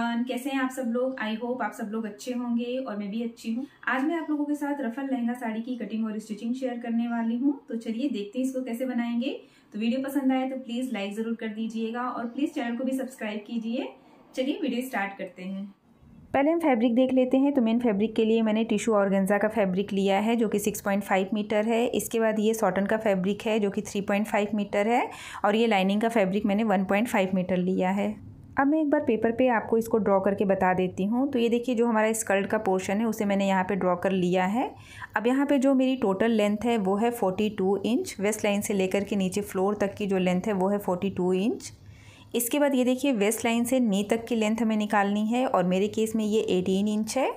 everyone कैसे हैं आप सब लोग आई होप आप सब लोग अच्छे होंगे और मैं भी अच्छी हूँ आज मैं आप लोगों के साथ रफल लहंगा साड़ी की कटिंग और स्टिचिंग शेयर करने वाली हूँ तो चलिए देखते हैं इसको कैसे बनाएंगे तो वीडियो पसंद आए तो प्लीज लाइक जरूर कर दीजिएगा और प्लीज चैनल को भी सब्सक्राइब कीजिए चलिए वीडियो स्टार्ट करते हैं पहले हम फैब्रिक देख लेते हैं तो मेन फैब्रिक के लिए मैंने टिशू गंजा का फैब्रिक लिया है जो कि 6.5 मीटर है इसके बाद ये सॉटन का फैब्रिक है जो कि 3.5 मीटर है और ये लाइनिंग का फैब्रिक मैंने 1.5 मीटर लिया है अब मैं एक बार पेपर पे आपको इसको ड्रॉ करके बता देती हूँ तो ये देखिए जो हमारा स्कर्ट का पोर्शन है उसे मैंने यहाँ पे ड्रॉ कर लिया है अब यहाँ पे जो मेरी टोटल लेंथ है वो है forty two inch waist line से लेकर के नीचे फ्लोर तक की जो लेंथ है वो है फोर्टी टू इंच इसके बाद ये देखिए वेस्ट लाइन से नी तक की लेंथ हमें निकालनी है और मेरे केस में ये एटीन इंच है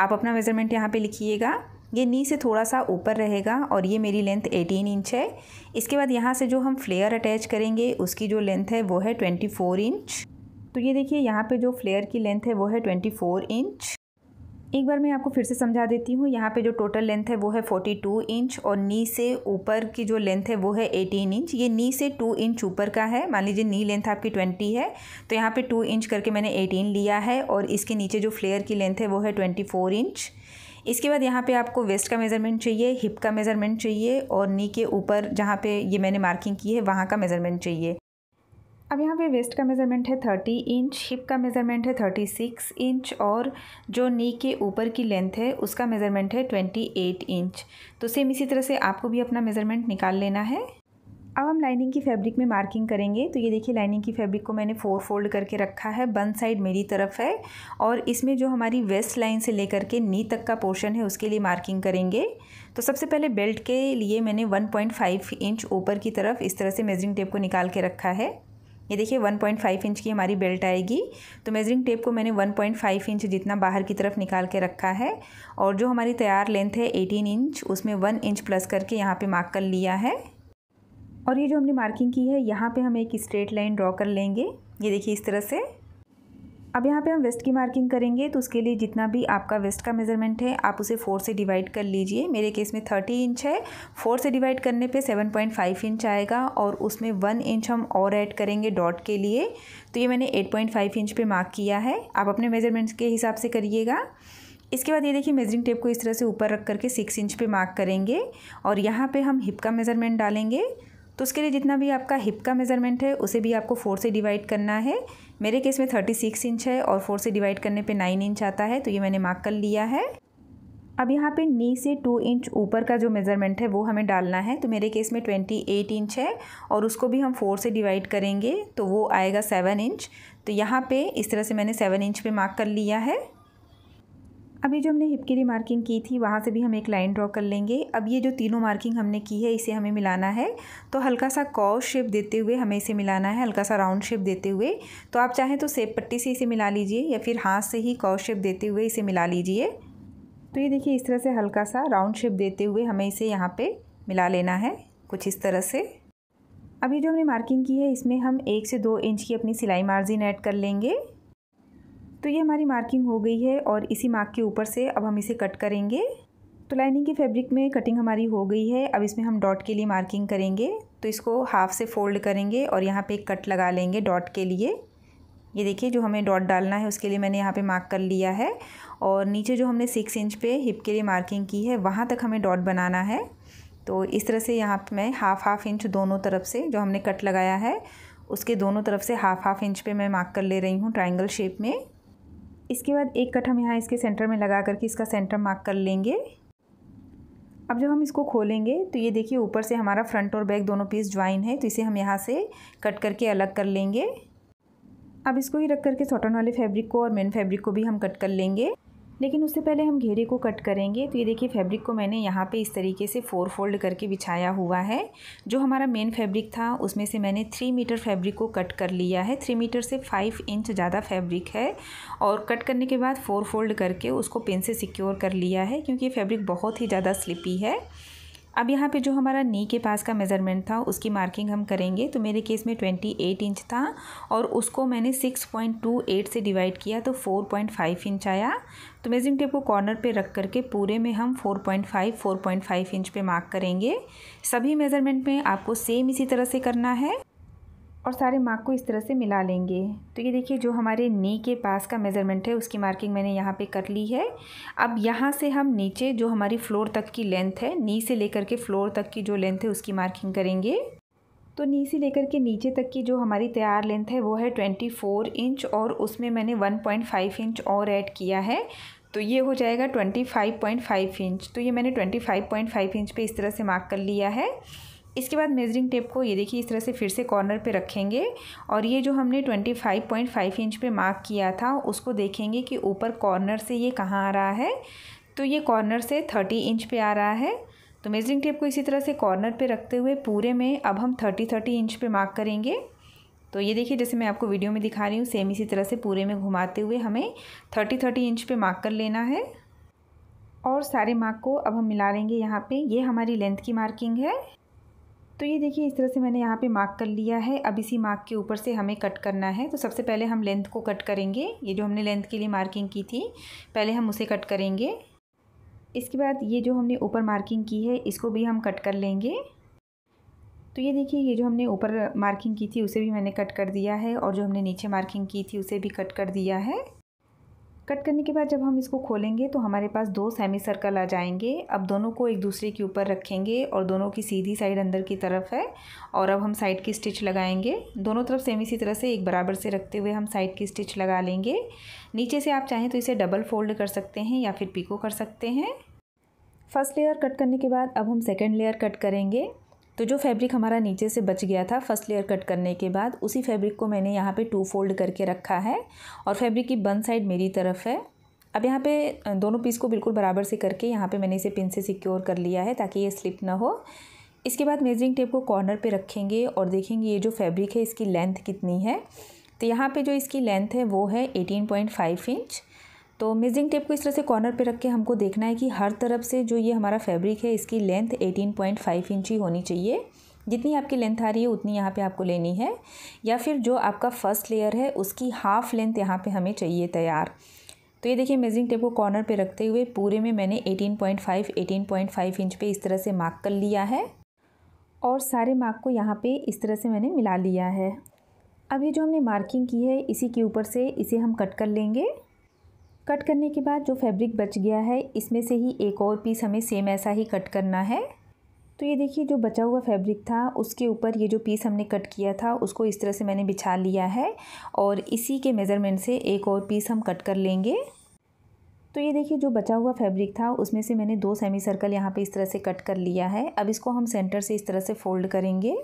आप अपना मेज़रमेंट यहाँ पर लिखिएगा ये नी से थोड़ा सा ऊपर रहेगा और ये मेरी लेंथ एटीन इंच है इसके बाद यहाँ से जो हम फ्लेयर अटैच करेंगे उसकी जो लेंथ है वो है फोर इंच तो ये देखिए यहाँ पे जो फ्लेयर की लेंथ है वो है ट्वेंटी फोर इंच एक बार मैं आपको फिर से समझा देती हूँ यहाँ पे जो टोटल लेंथ है वो है फोर्टी टू इंच और नी से ऊपर की जो लेंथ है वो है एटीन इंच ये नी से टू इंच ऊपर का है मान लीजिए नी लेंथ आपकी ट्वेंटी है तो यहाँ पे टू इंच करके मैंने एटीन लिया है और इसके नीचे जो फ्लेयर की लेंथ है वो है ट्वेंटी फोर इंच इसके बाद यहाँ पे आपको वेस्ट का मेज़रमेंट चाहिए हिप का मेज़रमेंट चाहिए और नी के ऊपर जहाँ पे ये मैंने मार्किंग की है वहाँ का मेज़रमेंट चाहिए अब यहाँ पे वेस्ट का मेज़रमेंट है थर्टी इंच हिप का मेज़रमेंट है थर्टी सिक्स इंच और जो नी के ऊपर की लेंथ है उसका मेज़रमेंट है ट्वेंटी एट इंच तो सेम इसी तरह से आपको भी अपना मेज़रमेंट निकाल लेना है अब हम लाइनिंग की फैब्रिक में मार्किंग करेंगे तो ये देखिए लाइनिंग की फैब्रिक को मैंने फोर फोल्ड करके रखा है बन साइड मेरी तरफ है और इसमें जो हमारी वेस्ट लाइन से लेकर के नी तक का पोर्शन है उसके लिए मार्किंग करेंगे तो सबसे पहले बेल्ट के लिए मैंने 1.5 इंच ऊपर की तरफ इस तरह से मेजरिंग टेप को निकाल के रखा है ये देखिए 1.5 इंच की हमारी बेल्ट आएगी तो मेजरिंग टेप को मैंने 1.5 इंच जितना बाहर की तरफ निकाल के रखा है और जो हमारी तैयार लेंथ है 18 इंच उसमें 1 इंच प्लस करके यहाँ पे मार्क कर लिया है और ये जो हमने मार्किंग की है यहाँ पे हम एक स्ट्रेट लाइन ड्रॉ कर लेंगे ये देखिए इस तरह से अब यहाँ पे हम वेस्ट की मार्किंग करेंगे तो उसके लिए जितना भी आपका वेस्ट का मेज़रमेंट है आप उसे फोर से डिवाइड कर लीजिए मेरे केस में थर्टी इंच है फोर से डिवाइड करने पे सेवन पॉइंट फाइव इंच आएगा और उसमें वन इंच हम और ऐड करेंगे डॉट के लिए तो ये मैंने एट पॉइंट फाइव इंच पे मार्क किया है आप अपने मेज़रमेंट्स के हिसाब से करिएगा इसके बाद ये देखिए मेजरिंग टेप को इस तरह से ऊपर रख करके सिक्स इंच पर मार्क करेंगे और यहाँ पर हम हिप का मेज़रमेंट डालेंगे तो उसके लिए जितना भी आपका हिप का मेज़रमेंट है उसे भी आपको फोर से डिवाइड करना है मेरे केस में थर्टी सिक्स इंच है और फोर से डिवाइड करने पे नाइन इंच आता है तो ये मैंने मार्क कर लिया है अब यहाँ पे नी से टू इंच ऊपर का जो मेज़रमेंट है वो हमें डालना है तो मेरे केस में ट्वेंटी एट इंच है और उसको भी हम फोर से डिवाइड करेंगे तो वो आएगा सेवन इंच तो यहाँ पर इस तरह से मैंने सेवन इंच पर मार्क कर लिया है अभी जो हमने हिप की रिमार्किंग की थी वहाँ से भी हम एक लाइन ड्रॉ कर लेंगे अब ये जो तीनों मार्किंग हमने की है इसे हमें मिलाना है तो हल्का सा कॉ शेप देते हुए हमें इसे मिलाना है हल्का सा राउंड शेप देते हुए तो आप चाहें तो सेब पट्टी से इसे मिला लीजिए या फिर हाथ से ही कॉ शेप देते हुए इसे मिला लीजिए तो ये देखिए इस तरह से हल्का सा राउंड शेप देते हुए हमें इसे यहाँ पर मिला लेना है कुछ इस तरह से अभी जो हमने मार्किंग की है इसमें हम एक से दो इंच की अपनी सिलाई मार्जिन ऐड कर लेंगे तो ये हमारी मार्किंग हो गई है और इसी मार्क के ऊपर से अब हम इसे कट करेंगे तो लाइनिंग के फैब्रिक में कटिंग हमारी हो गई है अब इसमें हम डॉट के लिए मार्किंग करेंगे तो इसको हाफ से फोल्ड करेंगे और यहाँ पे एक कट लगा लेंगे डॉट के लिए ये देखिए जो हमें डॉट डालना है उसके लिए मैंने यहाँ पे मार्क कर लिया है और नीचे जो हमने सिक्स इंच पे हिप के लिए मार्किंग की है वहाँ तक हमें डॉट बनाना है तो इस तरह से यहाँ पर मैं हाफ हाफ इंच दोनों तरफ से जो हमने कट लगाया है उसके दोनों तरफ से हाफ हाफ इंच पर मैं मार्क कर ले रही हूँ ट्राइंगल शेप में इसके बाद एक कट हम यहाँ इसके सेंटर में लगा करके इसका सेंटर मार्क कर लेंगे अब जब हम इसको खोलेंगे तो ये देखिए ऊपर से हमारा फ्रंट और बैक दोनों पीस ज्वाइन है तो इसे हम यहाँ से कट करके अलग कर लेंगे अब इसको ही रख करके सॉटन वाले फैब्रिक को और मेन फैब्रिक को भी हम कट कर लेंगे लेकिन उससे पहले हम घेरे को कट करेंगे तो ये देखिए फैब्रिक को मैंने यहाँ पे इस तरीके से फोर फोल्ड करके बिछाया हुआ है जो हमारा मेन फैब्रिक था उसमें से मैंने थ्री मीटर फैब्रिक को कट कर लिया है थ्री मीटर से फाइव इंच ज़्यादा फैब्रिक है और कट करने के बाद फोर फोल्ड करके उसको पेन से सिक्योर कर लिया है क्योंकि ये फैब्रिक बहुत ही ज़्यादा स्लिपी है अब यहाँ पे जो हमारा नी के पास का मेज़रमेंट था उसकी मार्किंग हम करेंगे तो मेरे केस में ट्वेंटी एट इंच था और उसको मैंने सिक्स पॉइंट टू एट से डिवाइड किया तो फोर पॉइंट फाइव इंच आया तो मेजरिंग टेप को कॉर्नर पे रख करके पूरे में हम four point five four point five inch पे मार्क करेंगे सभी मेज़रमेंट में आपको सेम इसी तरह से करना है और सारे मार्क को इस तरह से मिला लेंगे तो ये देखिए जो हमारे नी के पास का मेज़रमेंट है उसकी मार्किंग मैंने यहाँ पे कर ली है अब यहाँ से हम नीचे जो हमारी फ़्लोर तक की लेंथ है नी से लेकर के फ़्लोर तक की जो लेंथ है उसकी मार्किंग करेंगे तो नी से लेकर के नीचे तक की जो हमारी तैयार लेंथ है वो है ट्वेंटी फ़ोर इंच और उसमें मैंने वन पॉइंट फाइव इंच और ऐड किया है तो ये हो जाएगा twenty five point five inch तो ये मैंने twenty five point five inch पे इस तरह से मार्क कर लिया है इसके बाद मेजरिंग टेप को ये देखिए इस तरह से फिर से कॉर्नर पे रखेंगे और ये जो हमने 25.5 इंच पे मार्क किया था उसको देखेंगे कि ऊपर कॉर्नर से ये कहाँ आ रहा है तो ये कॉर्नर से 30 इंच पे आ रहा है तो मेजरिंग टेप को इसी तरह से कॉर्नर पे रखते हुए पूरे में अब हम थर्टी थर्टी इंच पे मार्क करेंगे तो ये देखिए जैसे मैं आपको वीडियो में दिखा रही हूँ सेम इसी तरह से पूरे में घुमाते हुए हमें थर्टी थर्टी इंच पर मार्क कर लेना है और सारे मार्क को अब हम मिला लेंगे यहाँ पर ये हमारी लेंथ की मार्किंग है तो ये देखिए इस तरह से मैंने यहाँ पे मार्क कर लिया है अब इसी मार्क के ऊपर से हमें कट करना है तो सबसे पहले हम लेंथ को कट करेंगे ये जो हमने लेंथ के लिए मार्किंग की थी पहले हम उसे कट करेंगे इसके बाद ये जो हमने ऊपर मार्किंग की है इसको भी हम कट कर लेंगे तो ये देखिए ये जो हमने ऊपर मार्किंग की थी उसे भी मैंने कट कर दिया है और जो हमने नीचे मार्किंग की थी उसे भी कट कर दिया है कट करने के बाद जब हम इसको खोलेंगे तो हमारे पास दो सेमी सर्कल आ जाएंगे अब दोनों को एक दूसरे के ऊपर रखेंगे और दोनों की सीधी साइड अंदर की तरफ है और अब हम साइड की स्टिच लगाएंगे दोनों तरफ सेम इसी तरह से एक बराबर से रखते हुए हम साइड की स्टिच लगा लेंगे नीचे से आप चाहें तो इसे डबल फोल्ड कर सकते हैं या फिर पीको कर सकते हैं फर्स्ट लेयर कट करने के बाद अब हम सेकेंड लेयर कट करेंगे तो जो फैब्रिक हमारा नीचे से बच गया था फर्स्ट लेयर कट करने के बाद उसी फैब्रिक को मैंने यहाँ पे टू फोल्ड करके रखा है और फैब्रिक की बन साइड मेरी तरफ है अब यहाँ पे दोनों पीस को बिल्कुल बराबर से करके यहाँ पे मैंने इसे पिन से सिक्योर कर लिया है ताकि ये स्लिप ना हो इसके बाद मेजरिंग टेप को कॉर्नर पर रखेंगे और देखेंगे ये जो फैब्रिक है इसकी लेंथ कितनी है तो यहाँ पर जो इसकी लेंथ है वो है एटीन इंच तो मेजिंग टेप को इस तरह से कॉर्नर पे रख के हमको देखना है कि हर तरफ से जो ये हमारा फैब्रिक है इसकी लेंथ 18.5 इंच ही होनी चाहिए जितनी आपकी लेंथ आ रही है उतनी यहाँ पे आपको लेनी है या फिर जो आपका फर्स्ट लेयर है उसकी हाफ़ लेंथ यहाँ पे हमें चाहिए तैयार तो ये देखिए मेजिंग टेप को कॉर्नर पर रखते हुए पूरे में मैंने एटीन पॉइंट इंच पर इस तरह से मार्क कर लिया है और सारे मार्क को यहाँ पर इस तरह से मैंने मिला लिया है अब ये जो हमने मार्किंग की है इसी के ऊपर से इसे हम कट कर लेंगे कट करने के बाद जो फैब्रिक बच गया है इसमें से ही एक और पीस हमें सेम ऐसा ही कट करना है तो ये देखिए जो बचा हुआ फैब्रिक था उसके ऊपर ये जो पीस हमने कट किया था उसको इस तरह से मैंने बिछा लिया है और इसी के मेज़रमेंट से एक और पीस हम कट कर लेंगे तो ये देखिए जो बचा हुआ फैब्रिक था उसमें से मैंने दो सेमी सर्कल यहाँ पे इस तरह से कट कर लिया है अब इसको हम सेंटर से इस तरह से फोल्ड करेंगे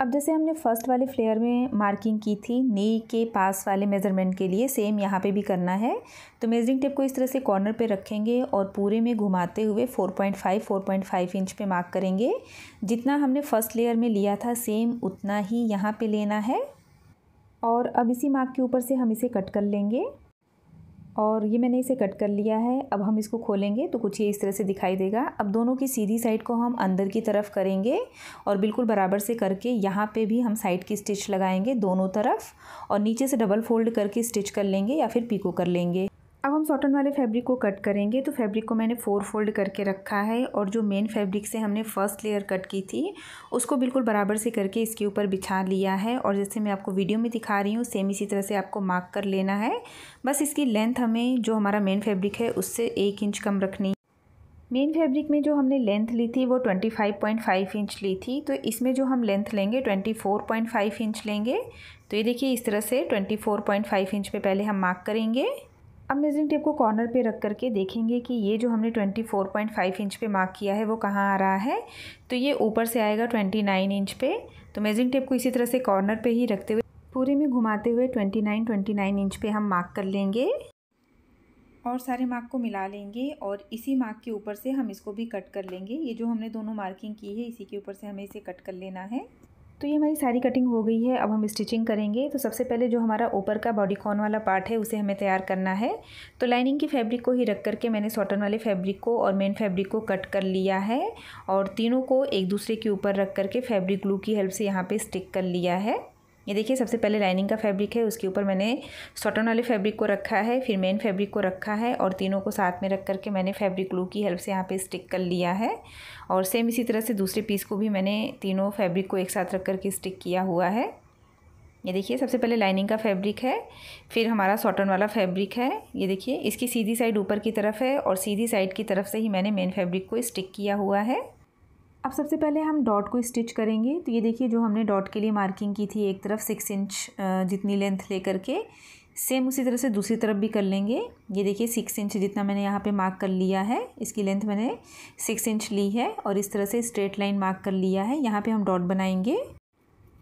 अब जैसे हमने फ़र्स्ट वाले फ्लेयर में मार्किंग की थी नी के पास वाले मेज़रमेंट के लिए सेम यहाँ पे भी करना है तो मेजरिंग टेप को इस तरह से कॉर्नर पे रखेंगे और पूरे में घुमाते हुए 4.5 4.5 इंच पे मार्क करेंगे जितना हमने फ़र्स्ट लेयर में लिया था सेम उतना ही यहाँ पे लेना है और अब इसी मार्क के ऊपर से हम इसे कट कर लेंगे और ये मैंने इसे कट कर लिया है अब हम इसको खोलेंगे तो कुछ ये इस तरह से दिखाई देगा अब दोनों की सीधी साइड को हम अंदर की तरफ करेंगे और बिल्कुल बराबर से करके यहाँ पे भी हम साइड की स्टिच लगाएंगे दोनों तरफ और नीचे से डबल फोल्ड करके स्टिच कर लेंगे या फिर पीको कर लेंगे अब हम सॉटन वाले फैब्रिक को कट करेंगे तो फैब्रिक को मैंने फोर फोल्ड करके रखा है और जो मेन फैब्रिक से हमने फर्स्ट लेयर कट की थी उसको बिल्कुल बराबर से करके इसके ऊपर बिछा लिया है और जैसे मैं आपको वीडियो में दिखा रही हूँ सेम इसी तरह से आपको मार्क कर लेना है बस इसकी लेंथ हमें जो हमारा मेन फैब्रिक है उससे एक इंच कम रखनी मेन फैब्रिक में जो हमने लेंथ ली थी वो twenty five point five inch ली थी तो इसमें जो हम लेंथ लेंगे twenty four point five inch लेंगे तो ये देखिए इस तरह से twenty four point five inch पे पहले हम मार्क करेंगे अब मेजरिंग टेप को कॉर्नर पे रख करके देखेंगे कि ये जो हमने 24.5 इंच पे मार्क किया है वो कहाँ आ रहा है तो ये ऊपर से आएगा 29 इंच पे तो मेजरिंग टेप को इसी तरह से कॉर्नर पे ही रखते हुए पूरे में घुमाते हुए 29 29 इंच पे हम मार्क कर लेंगे और सारे मार्क को मिला लेंगे और इसी मार्क के ऊपर से हम इसको भी कट कर लेंगे ये जो हमने दोनों मार्किंग की है इसी के ऊपर से हमें इसे कट कर लेना है तो ये हमारी सारी कटिंग हो गई है अब हम स्टिचिंग करेंगे तो सबसे पहले जो हमारा ऊपर का बॉडी कॉन वाला पार्ट है उसे हमें तैयार करना है तो लाइनिंग की फैब्रिक को ही रख करके मैंने सॉटन वाले फैब्रिक को और मेन फैब्रिक को कट कर लिया है और तीनों को एक दूसरे के ऊपर रख करके फैब्रिक ग्लू की हेल्प से यहाँ पर स्टिक कर लिया है ये देखिए सबसे पहले लाइनिंग का फैब्रिक है उसके ऊपर मैंने सॉटन वाले फैब्रिक को रखा है फिर मेन फैब्रिक को रखा है और तीनों को साथ में रख करके मैंने फैब्रिक ग्लू की हेल्प से यहाँ पे स्टिक कर लिया है और सेम इसी तरह से दूसरे पीस को भी मैंने तीनों फैब्रिक को एक साथ रख करके स्टिक किया हुआ है ये देखिए सबसे पहले लाइनिंग का फैब्रिक है फिर हमारा सॉटन वाला फैब्रिक है ये देखिए इसकी सीधी साइड ऊपर की तरफ है और सीधी साइड की तरफ से ही मैंने मेन फैब्रिक को स्टिक किया हुआ है अब सबसे पहले हम डॉट को स्टिच करेंगे तो ये देखिए जो हमने डॉट के लिए मार्किंग की थी एक तरफ सिक्स इंच जितनी लेंथ ले करके सेम उसी तरह से दूसरी तरफ भी कर लेंगे ये देखिए सिक्स इंच जितना मैंने यहाँ पे मार्क कर लिया है इसकी लेंथ मैंने सिक्स इंच ली है और इस तरह से स्ट्रेट लाइन मार्क कर लिया है यहाँ पे हम डॉट बनाएंगे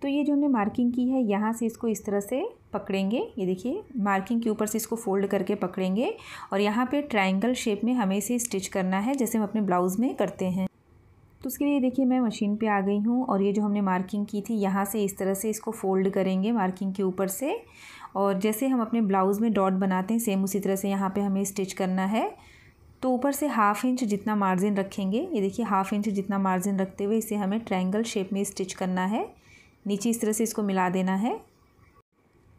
तो ये जो हमने मार्किंग की है यहाँ से इसको इस तरह से पकड़ेंगे ये देखिए मार्किंग के ऊपर से इसको फोल्ड करके पकड़ेंगे और यहाँ पर ट्राइंगल शेप में हमें इसे स्टिच करना है जैसे हम अपने ब्लाउज़ में करते हैं तो उसके लिए देखिए मैं मशीन पे आ गई हूँ और ये जो हमने मार्किंग की थी यहाँ से इस तरह से इसको फोल्ड करेंगे मार्किंग के ऊपर से और जैसे हम अपने ब्लाउज़ में डॉट बनाते हैं सेम उसी तरह से यहाँ पे हमें स्टिच करना है तो ऊपर से हाफ़ इंच जितना मार्जिन रखेंगे ये देखिए हाफ़ इंच जितना मार्जिन रखते हुए इसे हमें ट्रैंगल शेप में स्टिच करना है नीचे इस तरह से इसको मिला देना है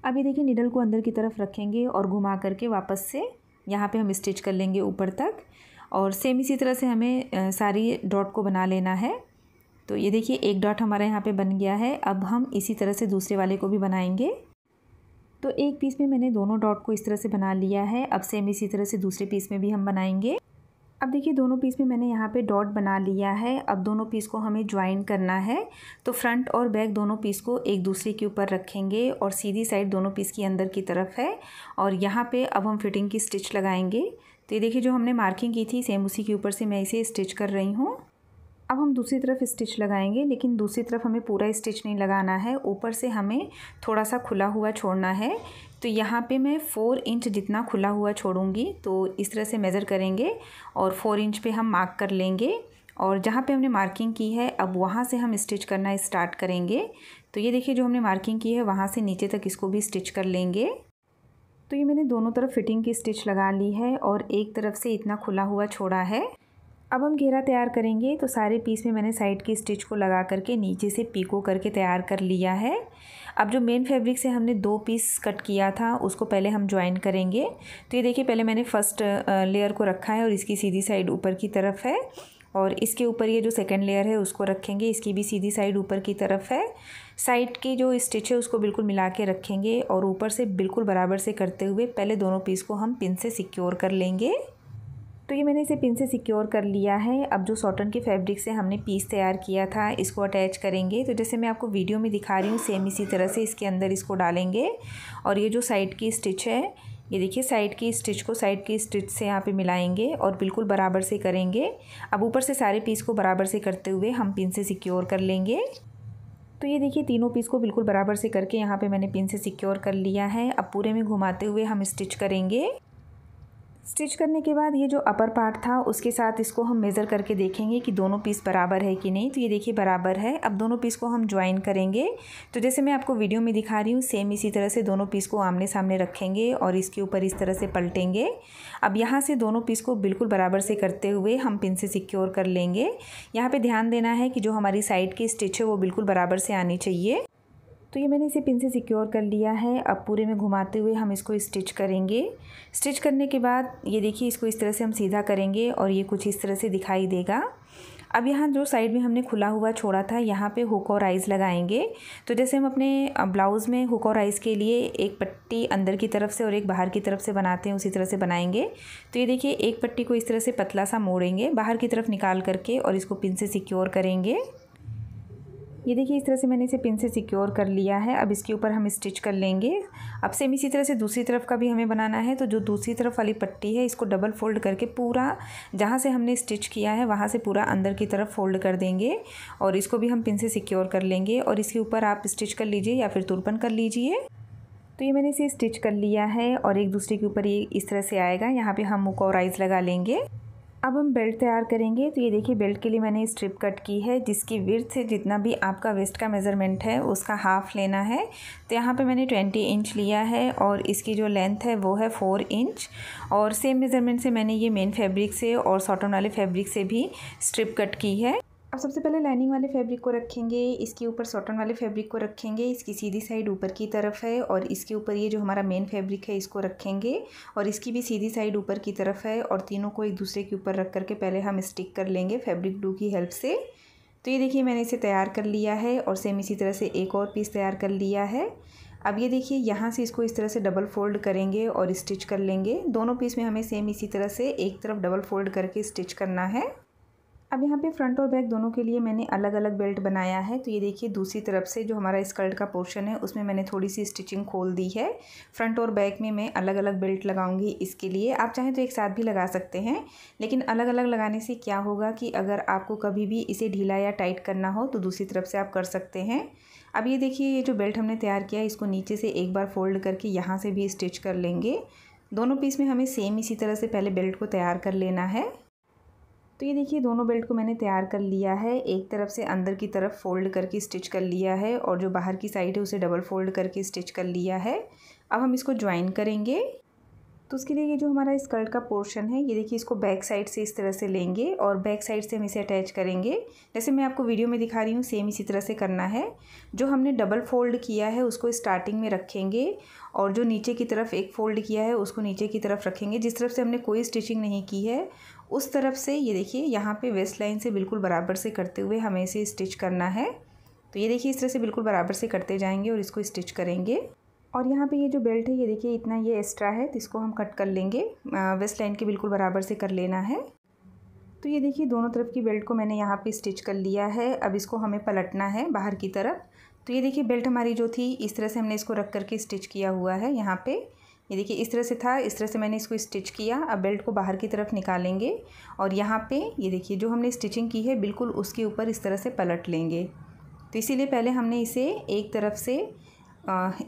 अब ये देखिए निडल को अंदर की तरफ रखेंगे और घुमा करके वापस से यहाँ पे हम स्टिच कर लेंगे ऊपर तक और सेम इसी तरह से हमें सारी डॉट को बना लेना है तो ये देखिए एक डॉट हमारा यहाँ पे बन गया है अब हम इसी तरह से दूसरे वाले को भी बनाएंगे तो एक पीस में मैंने दोनों डॉट को इस तरह से बना लिया है अब सेम इसी तरह से दूसरे पीस में भी हम बनाएंगे अब देखिए दोनों पीस में मैंने यहाँ पे डॉट बना लिया है अब दोनों पीस को हमें ज्वाइन करना है तो फ्रंट और बैक दोनों पीस को एक दूसरे के ऊपर रखेंगे और सीधी साइड दोनों पीस की अंदर की तरफ है और यहाँ पे अब हम फिटिंग की स्टिच लगाएंगे तो ये देखिए जो हमने मार्किंग की थी सेम उसी के ऊपर से मैं इसे स्टिच कर रही हूँ अब हम दूसरी तरफ स्टिच लगाएंगे लेकिन दूसरी तरफ हमें पूरा स्टिच नहीं लगाना है ऊपर से हमें थोड़ा सा खुला हुआ छोड़ना है तो यहाँ पे मैं फ़ोर इंच जितना खुला हुआ छोड़ूंगी तो इस तरह से मेज़र करेंगे और फोर इंच पे हम मार्क कर लेंगे और जहाँ पे हमने मार्किंग की है अब वहाँ से हम स्टिच करना स्टार्ट करेंगे तो ये देखिए जो हमने मार्किंग की है वहाँ से नीचे तक इसको भी स्टिच कर लेंगे तो ये मैंने दोनों तरफ फिटिंग की स्टिच लगा ली है और एक तरफ से इतना खुला हुआ छोड़ा है अब हम घेरा तैयार करेंगे तो सारे पीस में मैंने साइड की स्टिच को लगा करके नीचे से पीको करके तैयार कर लिया है अब जो मेन फैब्रिक से हमने दो पीस कट किया था उसको पहले हम ज्वाइन करेंगे तो ये देखिए पहले मैंने फर्स्ट लेयर को रखा है और इसकी सीधी साइड ऊपर की तरफ है और इसके ऊपर ये जो सेकेंड लेयर है उसको रखेंगे इसकी भी सीधी साइड ऊपर की तरफ है साइड की जो स्टिच है उसको बिल्कुल मिला के रखेंगे और ऊपर से बिल्कुल बराबर से करते हुए पहले दोनों पीस को हम पिन से सिक्योर कर लेंगे तो ये मैंने इसे पिन से सिक्योर कर लिया है अब जो सॉटन के फैब्रिक से हमने पीस तैयार किया था इसको अटैच करेंगे तो जैसे मैं आपको वीडियो में दिखा रही हूँ सेम इसी तरह से इसके अंदर इसको डालेंगे और ये जो साइड की स्टिच है ये देखिए साइड की स्टिच को साइड की स्टिच से यहाँ पे मिलाएंगे और बिल्कुल बराबर से करेंगे अब ऊपर से सारे पीस को बराबर से करते हुए हम पिन से सिक्योर कर लेंगे तो ये देखिए तीनों पीस को बिल्कुल बराबर से करके यहाँ पे मैंने पिन से सिक्योर कर लिया है अब पूरे में घुमाते हुए हम स्टिच करेंगे स्टिच करने के बाद ये जो अपर पार्ट था उसके साथ इसको हम मेज़र करके देखेंगे कि दोनों पीस बराबर है कि नहीं तो ये देखिए बराबर है अब दोनों पीस को हम ज्वाइन करेंगे तो जैसे मैं आपको वीडियो में दिखा रही हूँ सेम इसी तरह से दोनों पीस को आमने सामने रखेंगे और इसके ऊपर इस तरह से पलटेंगे अब यहाँ से दोनों पीस को बिल्कुल बराबर से करते हुए हम पिन से सिक्योर कर लेंगे यहाँ पर ध्यान देना है कि जो हमारी साइड की स्टिच है वो बिल्कुल बराबर से आनी चाहिए तो ये मैंने इसे पिन से सिक्योर कर लिया है अब पूरे में घुमाते हुए हम इसको स्टिच करेंगे स्टिच करने के बाद ये देखिए इसको इस तरह से हम सीधा करेंगे और ये कुछ इस तरह से दिखाई देगा अब यहाँ जो साइड में हमने खुला हुआ छोड़ा था यहाँ पे हुक और आइज़ लगाएंगे तो जैसे हम अपने ब्लाउज़ में हुक और आइज़ के लिए एक पट्टी अंदर की तरफ से और एक बाहर की तरफ से बनाते हैं उसी तरह से बनाएंगे तो ये देखिए एक पट्टी को इस तरह से पतला सा मोड़ेंगे बाहर की तरफ निकाल करके और इसको पिन से सिक्योर करेंगे ये देखिए इस तरह से मैंने इसे पिन से सिक्योर कर लिया है अब इसके ऊपर हम स्टिच कर लेंगे अब सेम इसी तरह से दूसरी तरफ का भी हमें बनाना है तो जो दूसरी तरफ वाली पट्टी है इसको डबल फोल्ड करके पूरा जहाँ से हमने स्टिच किया है वहाँ से पूरा अंदर की तरफ फोल्ड कर देंगे और इसको भी हम पिन से सिक्योर कर लेंगे और इसके ऊपर आप स्टिच कर लीजिए या फिर तुरपन कर लीजिए तो ये मैंने इसे स्टिच कर लिया है और एक दूसरे के ऊपर ये इस तरह से आएगा यहाँ पे हम मुक और लगा लेंगे अब हम बेल्ट तैयार करेंगे तो ये देखिए बेल्ट के लिए मैंने स्ट्रिप कट की है जिसकी विर्थ से जितना भी आपका वेस्ट का मेज़रमेंट है उसका हाफ़ लेना है तो यहाँ पे मैंने ट्वेंटी इंच लिया है और इसकी जो लेंथ है वो है फ़ोर इंच और सेम मेज़रमेंट से मैंने ये मेन फैब्रिक से और सॉटन वाले फैब्रिक से भी स्ट्रिप कट की है अब सबसे पहले लाइनिंग वाले फैब्रिक को रखेंगे इसके ऊपर सॉटन वाले फैब्रिक को रखेंगे इसकी सीधी साइड ऊपर की तरफ है और इसके ऊपर ये जो हमारा मेन फैब्रिक है इसको रखेंगे और इसकी भी सीधी साइड ऊपर की तरफ है और तीनों को एक दूसरे के ऊपर रख करके पहले हम स्टिक कर लेंगे फैब्रिक डू की हेल्प से तो ये देखिए मैंने इसे तैयार कर लिया है और सेम इसी तरह से एक और पीस तैयार कर लिया है अब ये देखिए यहाँ से इसको इस तरह से डबल फोल्ड करेंगे और स्टिच कर लेंगे दोनों पीस में हमें सेम इसी तरह से एक तरफ डबल फोल्ड करके स्टिच करना है अब यहाँ पे फ्रंट और बैक दोनों के लिए मैंने अलग अलग बेल्ट बनाया है तो ये देखिए दूसरी तरफ से जो हमारा स्कर्ट का पोर्शन है उसमें मैंने थोड़ी सी स्टिचिंग खोल दी है फ्रंट और बैक में मैं अलग अलग बेल्ट लगाऊंगी इसके लिए आप चाहें तो एक साथ भी लगा सकते हैं लेकिन अलग अलग लगाने से क्या होगा कि अगर आपको कभी भी इसे ढीला या टाइट करना हो तो दूसरी तरफ से आप कर सकते हैं अब ये देखिए ये जो बेल्ट हमने तैयार किया है इसको नीचे से एक बार फोल्ड करके यहाँ से भी स्टिच कर लेंगे दोनों पीस में हमें सेम इसी तरह से पहले बेल्ट को तैयार कर लेना है तो ये देखिए दोनों बेल्ट को मैंने तैयार कर लिया है एक तरफ से अंदर की तरफ फोल्ड करके स्टिच कर लिया है और जो बाहर की साइड है उसे डबल फोल्ड करके स्टिच कर लिया है अब हम इसको ज्वाइन करेंगे तो उसके लिए ये जो हमारा स्कर्ट का पोर्शन है ये देखिए इसको बैक साइड से इस तरह से लेंगे और बैक साइड से हम इसे अटैच करेंगे जैसे मैं आपको वीडियो में दिखा रही हूँ सेम इसी तरह से करना है जो हमने डबल फोल्ड किया है उसको स्टार्टिंग में रखेंगे और जो नीचे की तरफ एक फोल्ड किया है उसको नीचे की तरफ रखेंगे जिस तरफ से हमने कोई स्टिचिंग नहीं की है उस तरफ से ये देखिए यहाँ पे वेस्ट लाइन से बिल्कुल बराबर से करते हुए हमें इसे स्टिच करना है तो ये देखिए इस तरह से बिल्कुल बराबर से करते जाएंगे और इसको स्टिच करेंगे और यहाँ पे ये जो बेल्ट है ये देखिए इतना ये एक्स्ट्रा है तो इसको हम कट कर लेंगे वेस्ट लाइन के बिल्कुल बराबर से कर लेना है तो ये देखिए दोनों तरफ की बेल्ट को मैंने यहाँ पर स्टिच कर लिया है अब इसको हमें पलटना है बाहर की तरफ तो ये देखिए बेल्ट हमारी जो थी इस तरह से हमने इसको रख करके स्टिच किया हुआ है यहाँ पर ये देखिए इस तरह से था इस तरह से मैंने इसको स्टिच किया अब बेल्ट को बाहर की तरफ निकालेंगे और यहाँ पे ये देखिए जो हमने स्टिचिंग की है बिल्कुल उसके ऊपर इस तरह से पलट लेंगे तो इसीलिए पहले हमने इसे एक तरफ से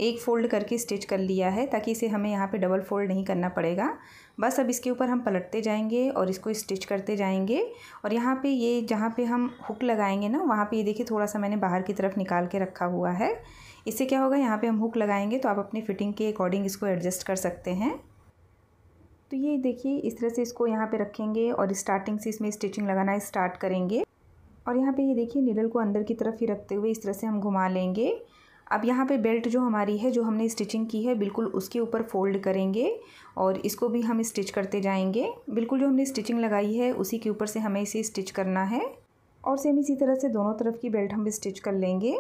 एक फ़ोल्ड करके स्टिच कर लिया है ताकि इसे हमें यहाँ पे डबल फोल्ड नहीं करना पड़ेगा बस अब इसके ऊपर हम पलटते जाएंगे और इसको स्टिच करते जाएंगे और यहाँ पे ये जहाँ पे हम हुक लगाएंगे ना वहाँ पे ये देखिए थोड़ा सा मैंने बाहर की तरफ निकाल के रखा हुआ है इससे क्या होगा यहाँ पे हम हुक लगाएंगे तो आप अपनी फिटिंग के अकॉर्डिंग इसको एडजस्ट कर सकते हैं तो ये देखिए इस तरह से इसको यहाँ पे रखेंगे और स्टार्टिंग से इसमें स्टिचिंग लगाना स्टार्ट करेंगे और यहाँ पे ये देखिए नीडल को अंदर की तरफ ही रखते हुए इस तरह से हम घुमा लेंगे अब यहाँ पे बेल्ट जो हमारी है जो हमने स्टिचिंग की है बिल्कुल उसके ऊपर फोल्ड करेंगे और इसको भी हम स्टिच करते जाएंगे बिल्कुल जो हमने स्टिचिंग लगाई है उसी के ऊपर से हमें इसे स्टिच करना है और सेम इसी तरह से दोनों तरफ की बेल्ट हम स्टिच कर लेंगे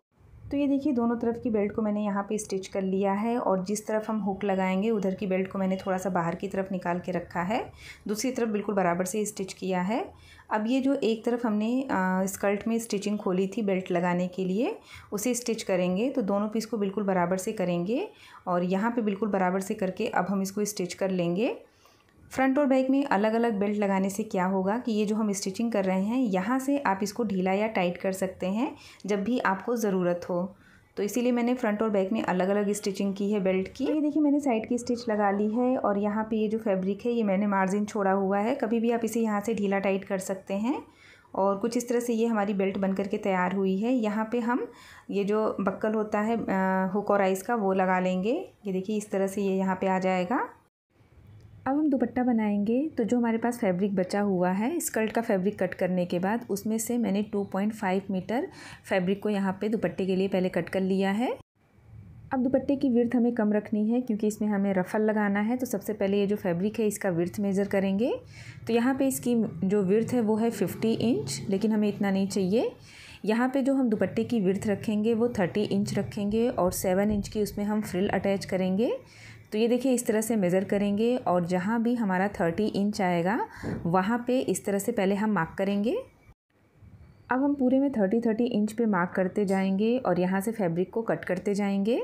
तो ये देखिए दोनों तरफ की बेल्ट को मैंने यहाँ पे स्टिच कर लिया है और जिस तरफ हम हुक लगाएंगे उधर की बेल्ट को मैंने थोड़ा सा बाहर की तरफ निकाल के रखा है दूसरी तरफ बिल्कुल बराबर से स्टिच किया है अब ये जो एक तरफ हमने स्कर्ट में स्टिचिंग खोली थी बेल्ट लगाने के लिए उसे स्टिच करेंगे तो दोनों पीस को बिल्कुल बराबर से करेंगे और यहाँ पर बिल्कुल बराबर से करके अब हम इसको स्टिच कर लेंगे फ्रंट और बैक में अलग अलग बेल्ट लगाने से क्या होगा कि ये जो हम स्टिचिंग कर रहे हैं यहाँ से आप इसको ढीला या टाइट कर सकते हैं जब भी आपको ज़रूरत हो तो इसीलिए मैंने फ्रंट और बैक में अलग अलग स्टिचिंग की है बेल्ट की ये देखिए मैंने साइड की स्टिच लगा ली है और यहाँ पे ये जो फैब्रिक है ये मैंने मार्जिन छोड़ा हुआ है कभी भी आप इसे यहाँ से ढीला टाइट कर सकते हैं और कुछ इस तरह से ये हमारी बेल्ट बन करके तैयार हुई है यहाँ पे हम ये जो बक्कल होता है हुक और आइस का वो लगा लेंगे ये देखिए इस तरह से ये यहाँ पर आ जाएगा अब हम दुपट्टा बनाएंगे तो जो हमारे पास फैब्रिक बचा हुआ है स्कर्ट का फैब्रिक कट करने के बाद उसमें से मैंने 2.5 मीटर फैब्रिक को यहाँ पे दुपट्टे के लिए पहले कट कर लिया है अब दुपट्टे की विर्थ हमें कम रखनी है क्योंकि इसमें हमें रफ़ल लगाना है तो सबसे पहले ये जो फैब्रिक है इसका विर्थ मेज़र करेंगे तो यहाँ पर इसकी जो विर्थ है वो है फिफ्टी इंच लेकिन हमें इतना नहीं चाहिए यहाँ पे जो हम दुपट्टे की विर्थ रखेंगे वो थर्टी इंच रखेंगे और सेवन इंच की उसमें हम फ्रिल अटैच करेंगे तो ये देखिए इस तरह से मेज़र करेंगे और जहाँ भी हमारा थर्टी इंच आएगा वहाँ पे इस तरह से पहले हम मार्क करेंगे अब हम पूरे में थर्टी थर्टी इंच पे मार्क करते जाएंगे और यहाँ से फैब्रिक को कट करते जाएंगे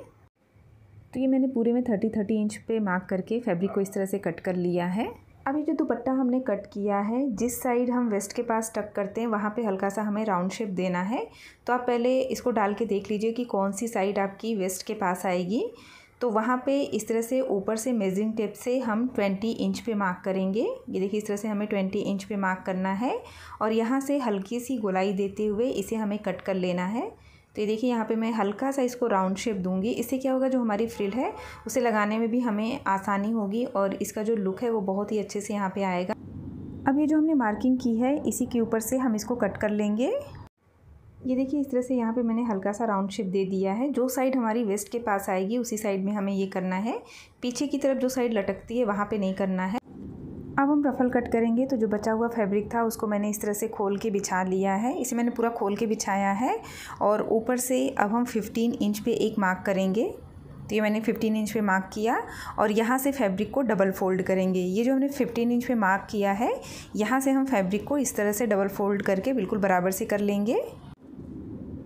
तो ये मैंने पूरे में थर्टी थर्टी इंच पे मार्क करके फैब्रिक को इस तरह से कट कर लिया है अब ये जो दुपट्टा हमने कट किया है जिस साइड हम वेस्ट के पास टक करते हैं वहाँ पे हल्का सा हमें राउंड शेप देना है तो आप पहले इसको डाल के देख लीजिए कि कौन सी साइड आपकी वेस्ट के पास आएगी तो वहाँ पे इस तरह से ऊपर से मेजरिंग टेप से हम 20 इंच पे मार्क करेंगे ये देखिए इस तरह से हमें 20 इंच पे मार्क करना है और यहाँ से हल्की सी गोलाई देते हुए इसे हमें कट कर लेना है तो ये देखिए यहाँ पे मैं हल्का सा इसको राउंड शेप दूंगी इससे क्या होगा जो हमारी फ्रिल है उसे लगाने में भी हमें आसानी होगी और इसका जो लुक है वो बहुत ही अच्छे से यहाँ पर आएगा अब ये जो हमने मार्किंग की है इसी के ऊपर से हम इसको कट कर लेंगे ये देखिए इस तरह से यहाँ पे मैंने हल्का सा राउंड शेप दे दिया है जो साइड हमारी वेस्ट के पास आएगी उसी साइड में हमें ये करना है पीछे की तरफ जो साइड लटकती है वहाँ पे नहीं करना है अब हम रफल कट करेंगे तो जो बचा हुआ फैब्रिक था उसको मैंने इस तरह से खोल के बिछा लिया है इसे मैंने पूरा खोल के बिछाया है और ऊपर से अब हम फिफ्टीन इंच पे एक मार्क करेंगे तो ये मैंने 15 इंच पे मार्क किया और यहाँ से फैब्रिक को डबल फोल्ड करेंगे ये जो हमने 15 इंच पे मार्क किया है यहाँ से हम फैब्रिक को इस तरह से डबल फोल्ड करके बिल्कुल बराबर से कर लेंगे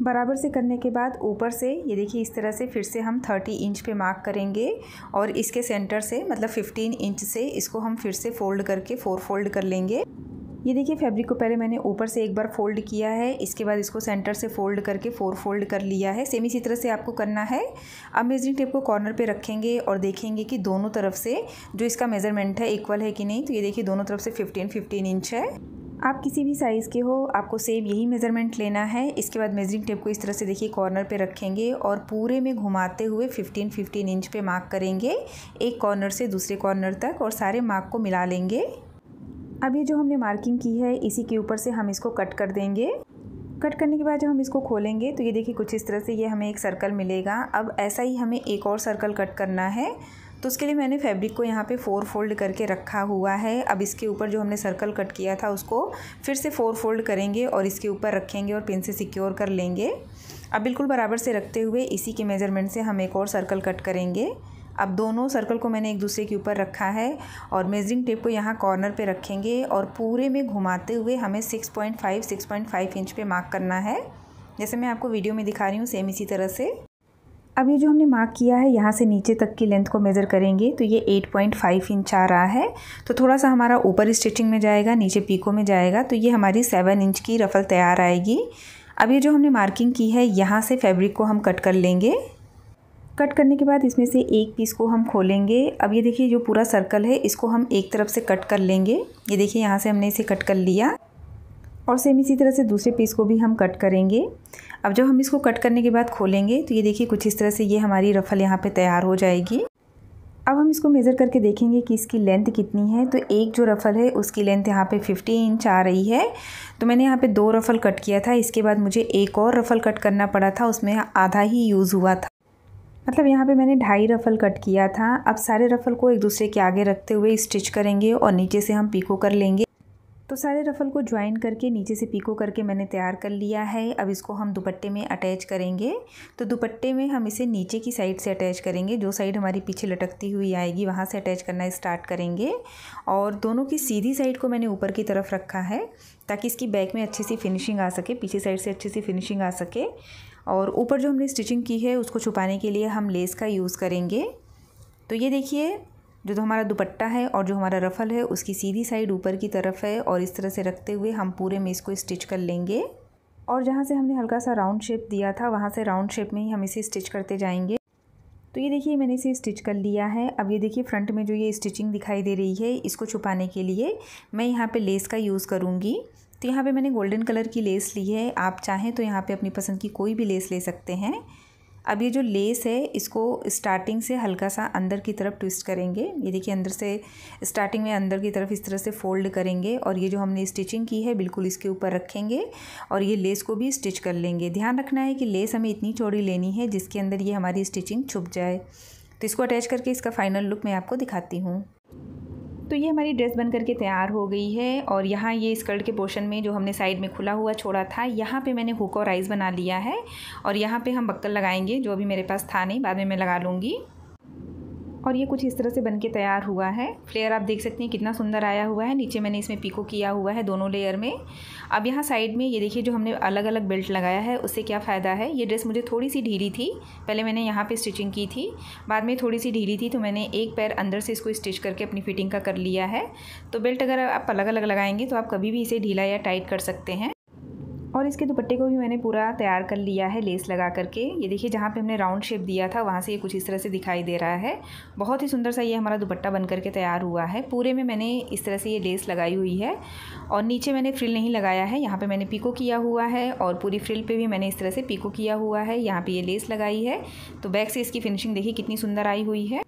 बराबर से करने के बाद ऊपर से ये देखिए इस तरह से फिर से हम 30 इंच पे मार्क करेंगे और इसके सेंटर से मतलब 15 इंच से इसको हम फिर से फोल्ड करके फोर फोल्ड कर लेंगे ये देखिए फैब्रिक को पहले मैंने ऊपर से एक बार फोल्ड किया है इसके बाद इसको सेंटर से फोल्ड करके फोर फोल्ड कर लिया है सेम इसी तरह से आपको करना है अब मेजरिंग टेप को कॉर्नर पे रखेंगे और देखेंगे कि दोनों तरफ से जो इसका मेजरमेंट है इक्वल है कि नहीं तो ये देखिए दोनों तरफ से फिफ्टीन फिफ्टीन इंच है आप किसी भी साइज़ के हो आपको सेम यही मेज़रमेंट लेना है इसके बाद मेजरिंग टेप को इस तरह से देखिए कॉर्नर पे रखेंगे और पूरे में घुमाते हुए 15 15 इंच पे मार्क करेंगे एक कॉर्नर से दूसरे कॉर्नर तक और सारे मार्क को मिला लेंगे अब ये जो हमने मार्किंग की है इसी के ऊपर से हम इसको कट कर देंगे कट करने के बाद जब हम इसको खोलेंगे तो ये देखिए कुछ इस तरह से ये हमें एक सर्कल मिलेगा अब ऐसा ही हमें एक और सर्कल कट करना है तो उसके लिए मैंने फैब्रिक को यहाँ पे फ़ोर फोल्ड करके रखा हुआ है अब इसके ऊपर जो हमने सर्कल कट किया था उसको फिर से फ़ोर फोल्ड करेंगे और इसके ऊपर रखेंगे और पिन से सिक्योर कर लेंगे अब बिल्कुल बराबर से रखते हुए इसी के मेज़रमेंट से हम एक और सर्कल कट करेंगे अब दोनों सर्कल को मैंने एक दूसरे के ऊपर रखा है और मेजरिंग टेप को यहाँ कॉर्नर पे रखेंगे और पूरे में घुमाते हुए हमें 6.5 6.5 इंच पे मार्क करना है जैसे मैं आपको वीडियो में दिखा रही हूँ सेम इसी तरह से अब ये जो हमने मार्क किया है यहाँ से नीचे तक की लेंथ को मेज़र करेंगे तो ये 8.5 इंच आ रहा है तो थोड़ा सा हमारा ऊपर स्टिचिंग में जाएगा नीचे पीको में जाएगा तो ये हमारी सेवन इंच की रफ़ल तैयार आएगी अब ये जो हमने मार्किंग की है यहाँ से फैब्रिक को हम कट कर लेंगे कट करने के बाद इसमें से एक पीस को हम खोलेंगे अब ये देखिए जो पूरा सर्कल है इसको हम एक तरफ से कट कर लेंगे ये देखिए यहाँ से हमने इसे कट कर लिया और सेम इसी तरह से दूसरे पीस को भी हम कट करेंगे अब जब हम इसको कट करने के बाद खोलेंगे तो ये देखिए कुछ इस तरह से ये हमारी रफल यहाँ पे तैयार हो जाएगी अब हम इसको मेज़र करके देखेंगे कि इसकी लेंथ कितनी है तो एक जो रफ़ल है उसकी लेंथ यहाँ पे 50 इंच आ रही है तो मैंने यहाँ पे दो रफ़ल कट किया था इसके बाद मुझे एक और रफ़ल कट करना पड़ा था उसमें आधा ही यूज़ हुआ था मतलब यहाँ पे मैंने ढाई रफ़ल कट किया था अब सारे रफ़ल को एक दूसरे के आगे रखते हुए स्टिच करेंगे और नीचे से हम पीको कर लेंगे तो सारे रफ़ल को ज्वाइन करके नीचे से पीको करके मैंने तैयार कर लिया है अब इसको हम दुपट्टे में अटैच करेंगे तो दुपट्टे में हम इसे नीचे की साइड से अटैच करेंगे जो साइड हमारी पीछे लटकती हुई आएगी वहाँ से अटैच करना स्टार्ट करेंगे और दोनों की सीधी साइड को मैंने ऊपर की तरफ रखा है ताकि इसकी बैक में अच्छी सी फिनिशिंग आ सके पीछे साइड से अच्छी सी फिनिशिंग आ सके और ऊपर जो हमने स्टिचिंग की है उसको छुपाने के लिए हम लेस का यूज़ करेंगे तो ये देखिए जो तो हमारा दुपट्टा है और जो हमारा रफल है उसकी सीधी साइड ऊपर की तरफ है और इस तरह से रखते हुए हम पूरे में इसको स्टिच कर लेंगे और जहाँ से हमने हल्का सा राउंड शेप दिया था वहाँ से राउंड शेप में ही हम इसे स्टिच करते जाएंगे तो ये देखिए मैंने इसे स्टिच कर लिया है अब ये देखिए फ्रंट में जो ये स्टिचिंग दिखाई दे रही है इसको छुपाने के लिए मैं यहाँ पे लेस का यूज़ करूँगी तो यहाँ पे मैंने गोल्डन कलर की लेस ली है आप चाहें तो यहाँ पे अपनी पसंद की कोई भी लेस ले सकते हैं अब ये जो लेस है इसको स्टार्टिंग से हल्का सा अंदर की तरफ ट्विस्ट करेंगे ये देखिए अंदर से स्टार्टिंग में अंदर की तरफ इस तरह से फोल्ड करेंगे और ये जो हमने स्टिचिंग की है बिल्कुल इसके ऊपर रखेंगे और ये लेस को भी स्टिच कर लेंगे ध्यान रखना है कि लेस हमें इतनी चौड़ी लेनी है जिसके अंदर ये हमारी स्टिचिंग छुप जाए तो इसको अटैच करके इसका फाइनल लुक मैं आपको दिखाती हूँ तो ये हमारी ड्रेस बन करके तैयार हो गई है और यहाँ ये स्कर्ट के पोर्शन में जो हमने साइड में खुला हुआ छोड़ा था यहाँ पे मैंने हुक और राइस बना लिया है और यहाँ पे हम बक्कल लगाएंगे जो अभी मेरे पास था नहीं बाद में मैं लगा लूँगी और ये कुछ इस तरह से बनके तैयार हुआ है फ्लेयर आप देख सकते हैं कितना सुंदर आया हुआ है नीचे मैंने इसमें पिको किया हुआ है दोनों लेयर में अब यहाँ साइड में ये देखिए जो हमने अलग अलग बेल्ट लगाया है उससे क्या फ़ायदा है ये ड्रेस मुझे थोड़ी सी ढीली थी पहले मैंने यहाँ पर स्टिचिंग की थी बाद में थोड़ी सी ढीली थी तो मैंने एक पैर अंदर से इसको स्टिच करके अपनी फिटिंग का कर लिया है तो बेल्ट अगर आप अलग अलग लगाएंगे तो आप कभी भी इसे ढीला या टाइट कर सकते हैं और इसके दुपट्टे को भी मैंने पूरा तैयार कर लिया है लेस लगा करके ये देखिए जहाँ पे हमने राउंड शेप दिया था वहाँ से ये कुछ इस तरह से दिखाई दे रहा है बहुत ही सुंदर सा ये हमारा दुपट्टा बन करके तैयार हुआ है पूरे में मैंने इस तरह से ये लेस लगाई हुई है और नीचे मैंने फ्रिल नहीं लगाया है यहाँ पर मैंने पीको किया हुआ है और पूरी फ्रिल पर भी मैंने इस तरह से पीको किया हुआ है यहाँ पर ये लेस लगाई है तो बैक से इसकी फिनिशिंग देखिए कितनी सुंदर आई हुई है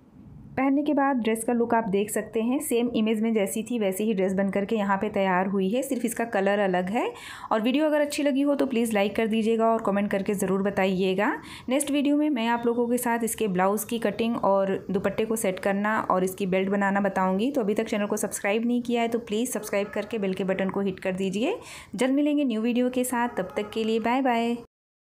पहनने के बाद ड्रेस का लुक आप देख सकते हैं सेम इमेज में जैसी थी वैसी ही ड्रेस बनकर के यहाँ पे तैयार हुई है सिर्फ इसका कलर अलग है और वीडियो अगर अच्छी लगी हो तो प्लीज़ लाइक कर दीजिएगा और कमेंट करके ज़रूर बताइएगा नेक्स्ट वीडियो में मैं आप लोगों के साथ इसके ब्लाउज़ की कटिंग और दुपट्टे को सेट करना और इसकी बेल्ट बनाना बताऊँगी तो अभी तक चैनल को सब्सक्राइब नहीं किया है तो प्लीज़ सब्सक्राइब करके बेल के बटन को हिट कर दीजिए जल्द मिलेंगे न्यू वीडियो के साथ तब तक के लिए बाय बाय